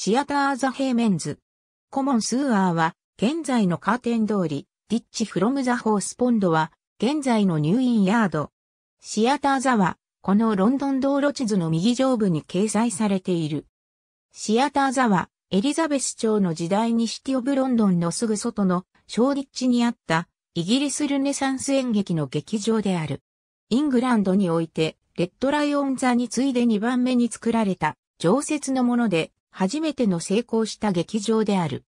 シアター・ザ・ヘイメンズ。コモン・スーアーは、現在のカーテン通り、ディッチ・フロム・ザ・ホース・ポンドは、現在のニューイン・ヤード。シアター・ザは、このロンドン道路地図の右上部に掲載されている。シアター・ザは、エリザベス朝の時代にシティ・オブ・ロンドンのすぐ外の小ディッチにあったイギリスルネサンス演劇の劇場である。イングランドにおいて、レッドライオン座に次いで2番目に作られた常設のもので、初めての成功した劇場である。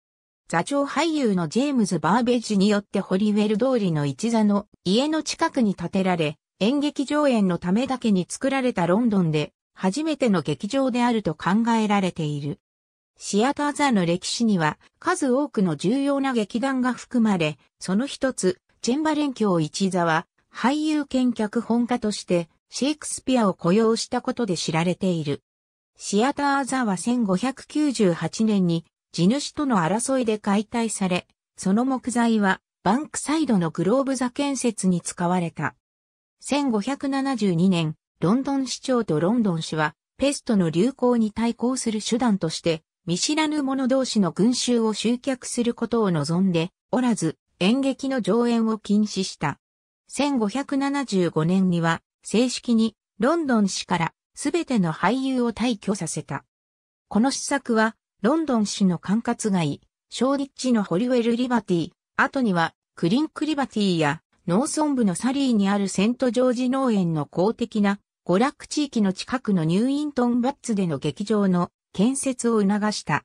座長俳優のジェームズ・バーベッジによってホリウェル通りの一座の家の近くに建てられ、演劇上演のためだけに作られたロンドンで、初めての劇場であると考えられている。シアター座の歴史には数多くの重要な劇団が含まれ、その一つ、チェンバレン教一座は、俳優兼脚本家として、シェイクスピアを雇用したことで知られている。シアターザは1598年に地主との争いで解体され、その木材はバンクサイドのグローブ座建設に使われた。1572年、ロンドン市長とロンドン市はペストの流行に対抗する手段として見知らぬ者同士の群衆を集客することを望んでおらず演劇の上演を禁止した。1575年には正式にロンドン市からすべての俳優を退去させた。この施策は、ロンドン市の管轄外、ショーリッチのホリウェル・リバティ、後には、クリンク・リバティや、農村部のサリーにあるセント・ジョージ農園の公的な娯楽地域の近くのニューイントン・バッツでの劇場の建設を促した。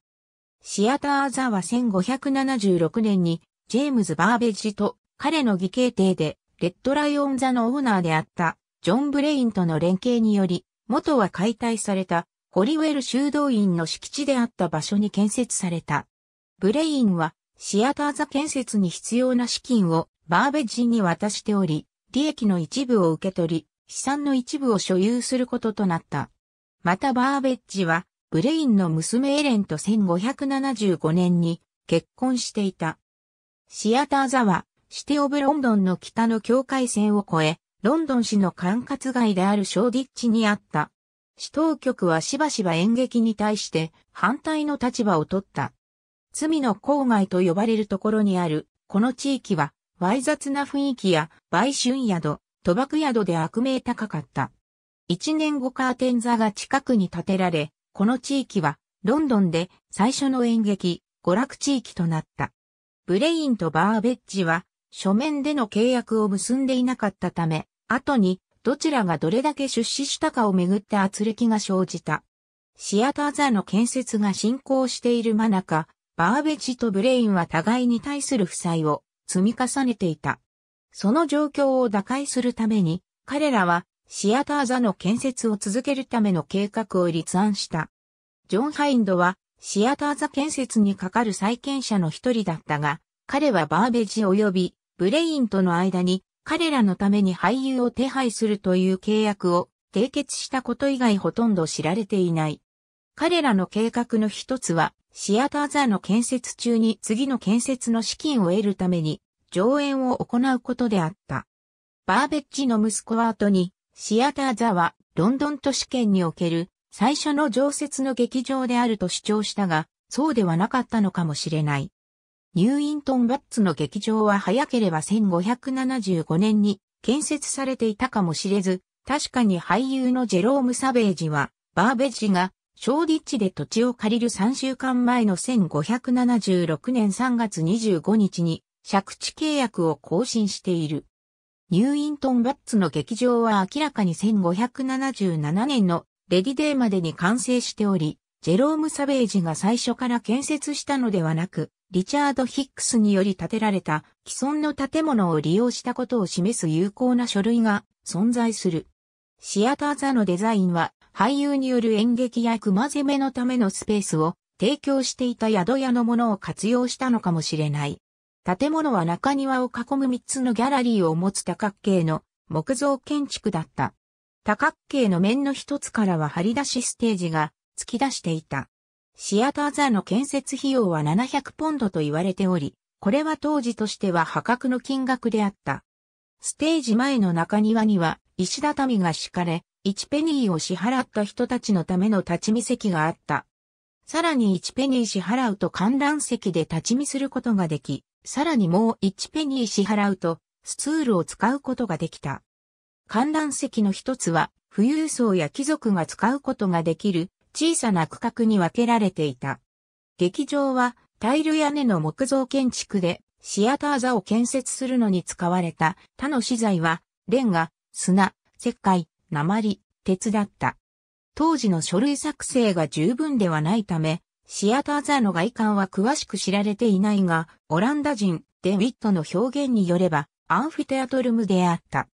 シアター・ザは1576年にジェームズ・バーベジと彼の義兄弟でレッド・ライオン・ザのオーナーであったジョン・ブレインとの連携により元は解体されたホリウェル修道院の敷地であった場所に建設された。ブレインはシアターザ建設に必要な資金をバーベジに渡しており、利益の一部を受け取り、資産の一部を所有することとなった。またバーベッジは、ブレインの娘エレンと1575年に結婚していた。シアターザは、シテオブロンドンの北の境界線を越え、ロンドン市の管轄外であるショーディッチにあった。市当局はしばしば演劇に対して反対の立場を取った。罪の郊外と呼ばれるところにある、この地域は、わい雑な雰囲気や、売春宿、賭博宿で悪名高かった。一年後カーテン座が近くに建てられ、この地域は、ロンドンで最初の演劇、娯楽地域となった。ブレインとバーベッジは、書面での契約を結んでいなかったため、後に、どちらがどれだけ出資したかをめぐって圧力が生じた。シアターザの建設が進行している真中、バーベジとブレインは互いに対する負債を積み重ねていた。その状況を打開するために、彼らはシアターザの建設を続けるための計画を立案した。ジョン・ハインドはシアターザ建設にかかる債権者の一人だったが、彼はバーベジ及びブレインとの間に彼らのために俳優を手配するという契約を締結したこと以外ほとんど知られていない。彼らの計画の一つは、シアターザの建設中に次の建設の資金を得るために、上演を行うことであった。バーベッジの息子は後に、シアターザはロンドン都市圏における最初の常設の劇場であると主張したが、そうではなかったのかもしれない。ニューイントンバッツの劇場は早ければ1575年に建設されていたかもしれず、確かに俳優のジェローム・サベージは、バーベッジが、ショーディッチで土地を借りる3週間前の1576年3月25日に、借地契約を更新している。ニューイントンバッツの劇場は明らかに1577年のレディデーまでに完成しており、ジェローム・サベージが最初から建設したのではなく、リチャード・ヒックスにより建てられた既存の建物を利用したことを示す有効な書類が存在する。シアター座のデザインは俳優による演劇や熊攻めのためのスペースを提供していた宿屋のものを活用したのかもしれない。建物は中庭を囲む3つのギャラリーを持つ多角形の木造建築だった。多角形の面の一つからは張り出しステージが突き出していた。シアターーの建設費用は700ポンドと言われており、これは当時としては破格の金額であった。ステージ前の中庭には石畳が敷かれ、1ペニーを支払った人たちのための立ち見席があった。さらに1ペニー支払うと観覧席で立ち見することができ、さらにもう1ペニー支払うとスツールを使うことができた。観覧席の一つは富裕層や貴族が使うことができる小さな区画に分けられていた。劇場はタイル屋根の木造建築でシアター座を建設するのに使われた他の資材はレンガ、砂、石灰、鉛、鉄だった。当時の書類作成が十分ではないため、シアター座の外観は詳しく知られていないが、オランダ人、デ・ウィットの表現によれば、アンフィテアトルムであった。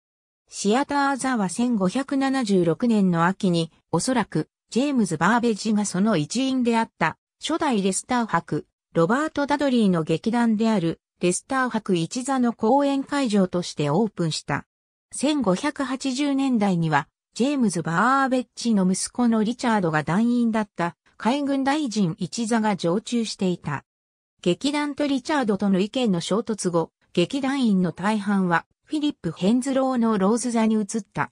シアター・ザは1576年の秋に、おそらくジェームズ・バーベジがその一員であった、初代レスター博、ロバート・ダドリーの劇団である、レスター博一座の講演会場としてオープンした。1580年代には、ジェームズ・バーベッジの息子のリチャードが団員だった海軍大臣一座が常駐していた。劇団とリチャードとの意見の衝突後、劇団員の大半はフィリップ・ヘンズローのローズ座に移った。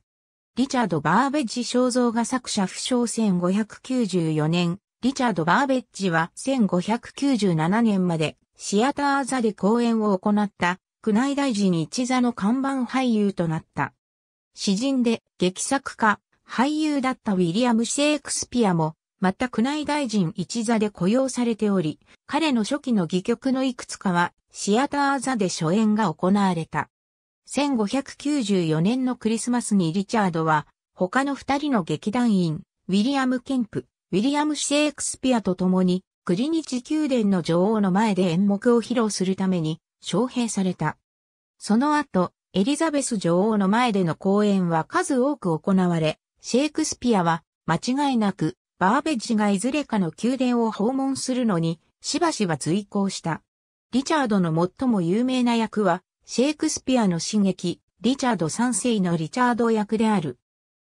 リチャード・バーベッジ肖像画作者不詳1594年、リチャード・バーベッジは1597年までシアター座で公演を行った宮内大臣一座の看板俳優となった。詩人で劇作家、俳優だったウィリアム・シェイクスピアも、また宮内大臣一座で雇用されており、彼の初期の戯曲のいくつかはシアター座で初演が行われた。1594年のクリスマスにリチャードは、他の二人の劇団員、ウィリアム・ケンプ、ウィリアム・シェイクスピアと共に、クリニチ宮殿の女王の前で演目を披露するために、招聘された。その後、エリザベス女王の前での公演は数多く行われ、シェイクスピアは、間違いなく、バーベッジがいずれかの宮殿を訪問するのに、しばしば随行した。リチャードの最も有名な役は、シェイクスピアの刺激、リチャード三世のリチャード役である。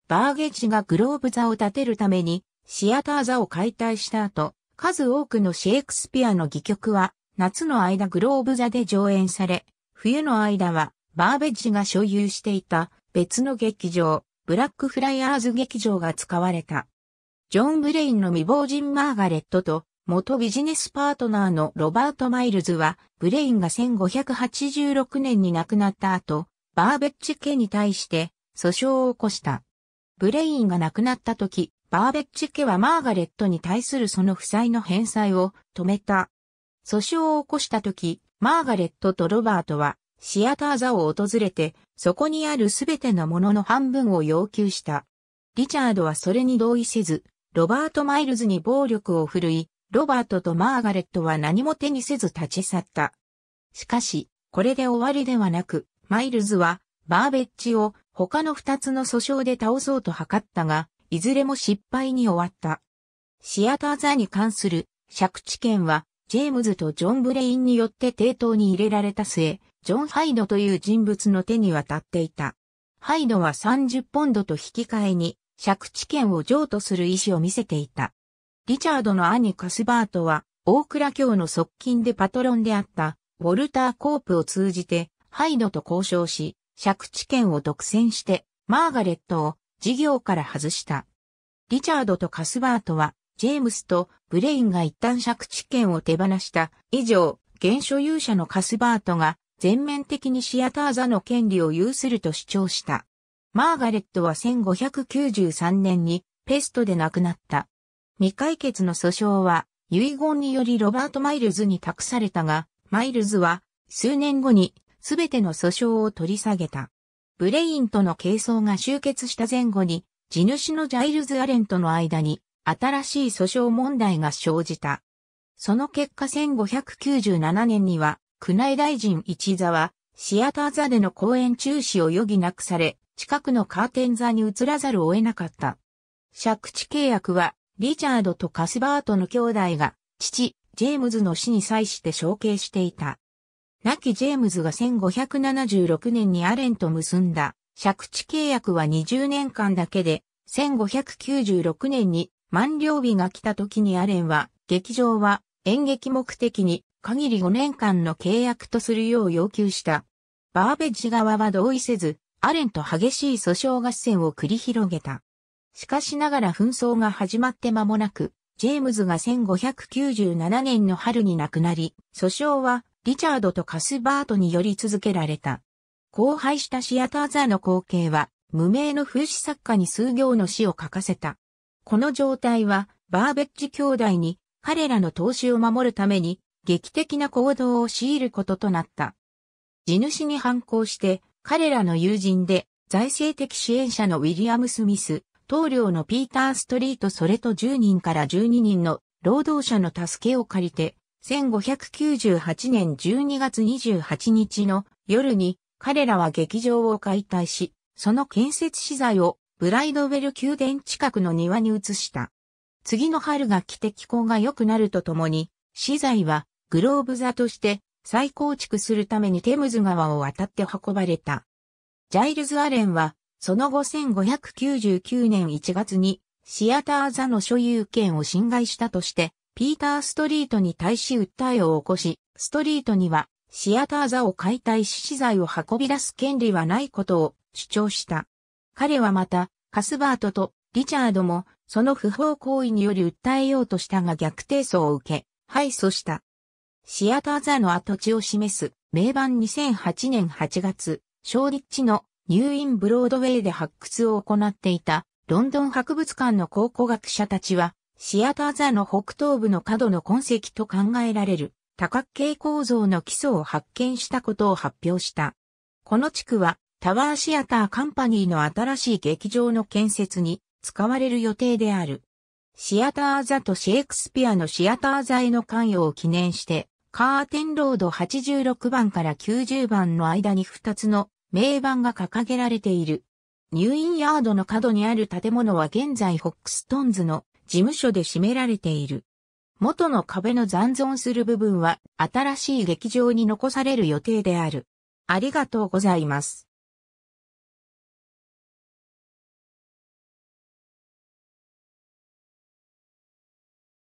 バーゲッジがグローブ座を建てるために、シアター座を解体した後、数多くのシェイクスピアの戯曲は、夏の間グローブ座で上演され、冬の間は、バーベッジが所有していた別の劇場、ブラックフライアーズ劇場が使われた。ジョン・ブレインの未亡人マーガレットと元ビジネスパートナーのロバート・マイルズは、ブレインが1586年に亡くなった後、バーベッチ家に対して訴訟を起こした。ブレインが亡くなった時、バーベッチ家はマーガレットに対するその負債の返済を止めた。訴訟を起こした時、マーガレットとロバートはシアター座を訪れて、そこにあるすべてのものの半分を要求した。リチャードはそれに同意せず、ロバート・マイルズに暴力を振るい、ロバートとマーガレットは何も手にせず立ち去った。しかし、これで終わりではなく、マイルズは、バーベッジを他の二つの訴訟で倒そうと図ったが、いずれも失敗に終わった。シアター座に関する借地権は、ジェームズとジョン・ブレインによって抵当に入れられた末、ジョン・ハイドという人物の手に渡っていた。ハイドは30ポンドと引き換えに、借地権を譲渡する意思を見せていた。リチャードの兄カスバートは、大倉教の側近でパトロンであった、ウォルター・コープを通じて、ハイドと交渉し、借地権を独占して、マーガレットを事業から外した。リチャードとカスバートは、ジェームスとブレインが一旦借地権を手放した以上、現所有者のカスバートが全面的にシアター座の権利を有すると主張した。マーガレットは1593年にペストで亡くなった。未解決の訴訟は、遺言によりロバート・マイルズに託されたが、マイルズは、数年後に、すべての訴訟を取り下げた。ブレインとの係争が終結した前後に、地主のジャイルズ・アレンとの間に、新しい訴訟問題が生じた。その結果1597年には、宮内大臣一座は、シアター座での公演中止を余儀なくされ、近くのカーテン座に移らざるを得なかった。借地契約はリチャードとカスバートの兄弟が、父、ジェームズの死に際して承継していた。亡きジェームズが1576年にアレンと結んだ、借地契約は20年間だけで、1596年に満了日が来た時にアレンは、劇場は演劇目的に限り5年間の契約とするよう要求した。バーベッジ側は同意せず、アレンと激しい訴訟合戦を繰り広げた。しかしながら紛争が始まって間もなく、ジェームズが1597年の春に亡くなり、訴訟はリチャードとカスバートにより続けられた。荒廃したシアターザーの光景は、無名の風刺作家に数行の詩を書かせた。この状態は、バーベッジ兄弟に彼らの投資を守るために劇的な行動を強いることとなった。地主に反抗して彼らの友人で財政的支援者のウィリアム・スミス、棟梁のピーター・ストリートそれと10人から12人の労働者の助けを借りて、1598年12月28日の夜に彼らは劇場を解体し、その建設資材をブライドウェル宮殿近くの庭に移した。次の春が来て気候が良くなるとともに、資材はグローブ座として再構築するためにテムズ川を渡って運ばれた。ジャイルズ・アレンはその後1599年1月にシアター座の所有権を侵害したとして、ピーター・ストリートに対し訴えを起こし、ストリートにはシアター座を解体し資材を運び出す権利はないことを主張した。彼はまた、カスバートとリチャードも、その不法行為により訴えようとしたが逆提訴を受け、敗訴した。シアター座の跡地を示す、名盤2008年8月、小立地のニューインブロードウェイで発掘を行っていたロンドン博物館の考古学者たちは、シアターザの北東部の角の痕跡と考えられる多角形構造の基礎を発見したことを発表した。この地区はタワーシアターカンパニーの新しい劇場の建設に使われる予定である。シアターザとシェイクスピアのシアターザへの関与を記念して、カーテンロード86番から90番の間に2つの名板が掲げられている。ニューインヤードの角にある建物は現在ホックストンズの事務所で占められている。元の壁の残存する部分は新しい劇場に残される予定である。ありがとうございます。